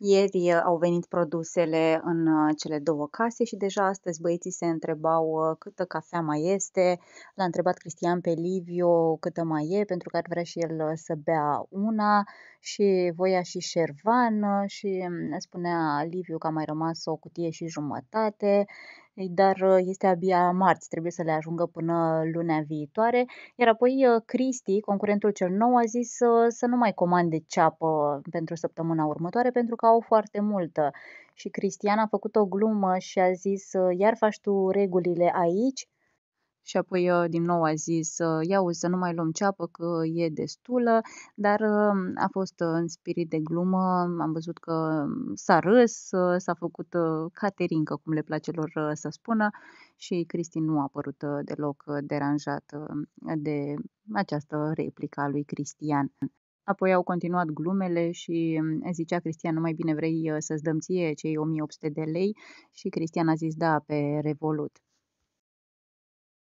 Ieri uh, au venit produsele în uh, cele două case și deja astăzi băieții se întrebau uh, câtă cafea mai este. L-a întrebat Cristian pe Liviu câtă mai e, pentru că ar vrea și el să bea una și voia și șervan și mm, spunea Liviu că a mai rămas o cutie și jumătate, dar uh, este abia marți, trebuie să le ajungă până lunea viitoare. Iar apoi uh, Cristi, concurentul cel nou, a zis să, uh, să nu mai comande ceapă pentru săptămâna următoare pentru că au foarte multă. Și Cristian a făcut o glumă și a zis, iar faci tu regulile aici? și apoi uh, din nou a zis, uh, ia uite să nu mai luăm ceapă că e destulă, dar um, a fost uh, în spirit de glumă, am văzut că um, s-a râs, s-a făcut caterincă, cum le place lor să spună, și Cristin nu a părut deloc deranjat de această replică a lui Cristian. Apoi au continuat glumele și um, zicea Cristian, nu mai bine vrei să-ți dăm ție cei 1800 de lei? Și Cristian a zis da pe Revolut.